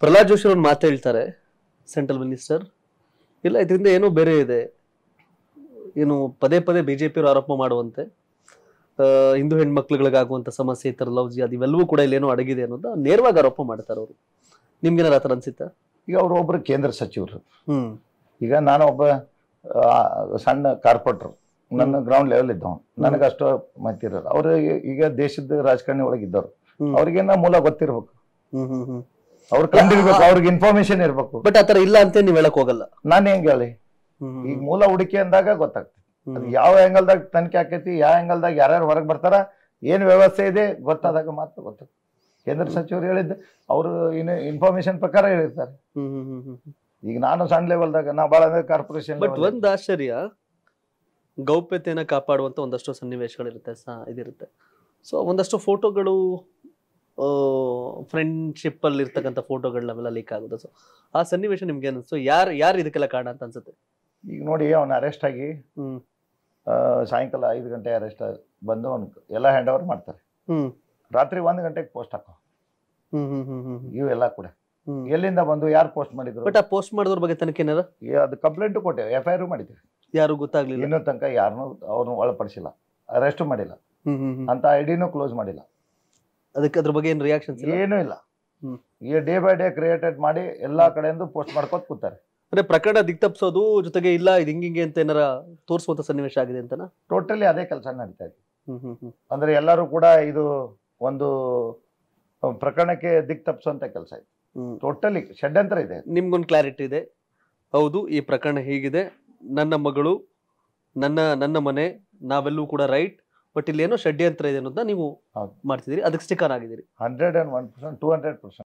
ಪ್ರಹ್ಲಾದ್ ಜೋಶಿ ಒಂದು ಮಾತು ಹೇಳ್ತಾರೆ ಸೆಂಟ್ರಲ್ ಮಿನಿಸ್ಟರ್ ಇಲ್ಲ ಇದರಿಂದ ಏನೋ ಬೇರೆ ಇದೆ ಏನು ಪದೇ ಪದೇ ಅವರು ಆರೋಪ ಮಾಡುವಂತೆ ಹಿಂದೂ ಹೆಣ್ಮಕ್ಳುಗಳಿಗಾಗುವಂಥ ಸಮಸ್ಯೆ ಈ ಥರ ಲವ್ಜಿ ಅದು ಇವೆಲ್ಲವೂ ಕೂಡ ಇಲ್ಲೇನೋ ಅಡಗಿದೆ ಅನ್ನೋದು ನೇರವಾಗಿ ಆರೋಪ ಮಾಡ್ತಾರೆ ಅವರು ನಿಮ್ಗೇನಾರ ಆ ಥರ ಅನ್ಸಿತ್ತ ಈಗ ಅವರು ಒಬ್ಬರು ಕೇಂದ್ರ ಸಚಿವರು ಹ್ಮ್ ಈಗ ನಾನು ಒಬ್ಬ ಸಣ್ಣ ಕಾರ್ಪೊರೇಟರ್ ನನ್ನ ಗ್ರೌಂಡ್ ಲೆವೆಲ್ ಇದ್ದವ್ ನನಗೆ ಅಷ್ಟು ಮತ್ತಿರಲ್ಲ ಅವರು ಈಗ ದೇಶದ ರಾಜಕಾರಣಿ ಒಳಗಿದ್ದವ್ರು ಅವ್ರಿಗೆ ಮೂಲ ಗೊತ್ತಿರ್ಬೇಕು ಅವ್ರು ಕಂಡಿರ್ಬೇಕು ಅವ್ರಿಗೆ ಇನ್ಫಾರ್ಮೇಶನ್ ಇರ್ಬೇಕು ಬಟ್ ಆತರ ಇಲ್ಲ ಅಂತ ನೀವು ಹೇಳಕ್ ಹೋಗಲ್ಲ ನಾನು ಹೆಂಗ್ ಹೇಳಿ ಈಗ ಮೂಲ ಹುಡುಕಿ ಅಂದಾಗ ಗೊತ್ತಾಗ್ತದೆ ಯಾವ ಆಂಗಲ್ ದಾಗ ತನಿಖೆ ಆಕೈತಿ ಯಾವ ಆಂಗಲ್ ದಾಗ ಯಾರ್ಯಾರು ಹೊರಗೆ ಬರ್ತಾರ ಏನು ವ್ಯವಸ್ಥೆ ಇದೆ ಗೊತ್ತಾದಾಗ ಮಾತ್ರ ಗೊತ್ತಾಗ್ತದೆ ಕೇಂದ್ರ ಸಚಿವರು ಹೇಳಿದ್ದು ಅವರು ಏನು ಇನ್ಫಾರ್ಮೇಶನ್ ಪ್ರಕಾರ ಹೇಳಿರ್ತಾರೆ ಈಗ ನಾನು ಸಣ್ಣ ಲೆವೆಲ್ದಾಗ ನಾ ಭಾಳ ಅಂದ್ರೆ ಕಾರ್ಪೊರೇಷನ್ ಬಟ್ ಒಂದು ಆಶ್ಚರ್ಯ ಗೌಪ್ಯತೆಯನ್ನು ಕಾಪಾಡುವಂತ ಒಂದಷ್ಟು ಸನ್ನಿವೇಶಗಳಿರುತ್ತೆ ಸಹ ಇದಿರುತ್ತೆ ಸೊ ಒಂದಷ್ಟು ಫೋಟೋಗಳು ಫ್ರೆಂಡ್ಶಿಪ್ ಅಲ್ಲಿ ಇರ್ತಕ್ಕಂಥ ಫೋಟೋಗಳನ್ನೆಲ್ಲ ಲೀಕ್ ಆಗುತ್ತೆ ಸೊ ಆ ಸನ್ನಿವೇಶ ನಿಮ್ಗೆ ಅನಿಸ್ತು ಯಾರು ಯಾರು ಇದಕ್ಕೆಲ್ಲ ಕಾರಣ ಅಂತ ಅನ್ಸುತ್ತೆ ಈಗ ನೋಡಿ ಅವನು ಅರೆಸ್ಟ್ ಆಗಿ ಸಾಯಂಕಾಲ ಐದು ಗಂಟೆ ಅರೆಸ್ಟ್ ಬಂದು ಅವ್ನು ಎಲ್ಲ ಹ್ಯಾಂಡ್ ಓವರ್ ಮಾಡ್ತಾರೆ ರಾತ್ರಿ ಒಂದು ಗಂಟೆಗೆ ಪೋಸ್ಟ್ ಹಾಕೋ ಇವೆಲ್ಲ ಕೂಡ ಎಲ್ಲಿಂದ ಬಂದು ಯಾರು ಪೋಸ್ಟ್ ಮಾಡಿದ್ರು ಬಟ್ ಪೋಸ್ಟ್ ಮಾಡಿದ್ರ ಬಗ್ಗೆ ತನಕ ಏನಾರ ಅದು ಕಂಪ್ಲೇಂಟ್ ಕೊಟ್ಟೆ ಎಫ್ ಐ ಆರ್ ಯಾರು ಗೊತ್ತಾಗ್ಲಿಲ್ಲ ತನಕ ಯಾರನ್ನೂ ಅವನು ಒಳಪಡಿಸಿಲ್ಲ ಅರೆಸ್ಟ್ ಮಾಡಿಲ್ಲ ಅಂತ ಐಡಿನೂ ಕ್ಲೋಸ್ ಮಾಡಿಲ್ಲ ಅದಕ್ಕೆ ಅದ್ರ ಬಗ್ಗೆ ಏನು ರಿಯಾಕ್ಷನ್ ಏನೂ ಇಲ್ಲ ಈಗ ಡೇ ಬೈ ಡೇ ಕ್ರಿಯೇಟೆಡ್ ಮಾಡಿ ಎಲ್ಲಾ ಕಡೆಯಿಂದ ಪೋಸ್ಟ್ ಮಾಡ್ಕೊತ ಕೂತಾರೆ ಅಂದ್ರೆ ಪ್ರಕರಣ ತಪ್ಪಿಸೋದು ಜೊತೆಗೆ ಇಲ್ಲ ಇದು ಹಿಂಗೆ ಅಂತ ಏನಾರ ತೋರಿಸುವಂತ ಸನ್ನಿವೇಶ ಆಗಿದೆ ಅಂತನಾ ಟೋಟಲಿ ಅದೇ ಕೆಲಸ ನಡೀತಾ ಇದೆ ಅಂದ್ರೆ ಎಲ್ಲರೂ ಕೂಡ ಇದು ಒಂದು ಪ್ರಕರಣಕ್ಕೆ ದಿಕ್ ತಪ್ಪಿಸುವಂತ ಕೆಲಸ ಇದೆ ಟೋಟಲಿ ಷಡ್ಯಂತರ ಇದೆ ನಿಮ್ಗೊಂದು ಕ್ಲಾರಿಟಿ ಇದೆ ಹೌದು ಈ ಪ್ರಕರಣ ಹೀಗಿದೆ ನನ್ನ ಮಗಳು ನನ್ನ ನನ್ನ ಮನೆ ನಾವೆಲ್ಲೂ ಕೂಡ ರೈಟ್ ಬಟ್ ಇಲ್ಲಿ ಏನೋ ಷಡ್ಯಂತ್ರ ಇದೆ ಅನ್ನೋದನ್ನ ನೀವು ಮಾಡ್ತಿದ್ದೀರಿ ಅದಕ್ಕೆ ಸ್ಟಿಕರ್ ಆಗಿದ್ದೀರಿ hundred and one percent two hundred percent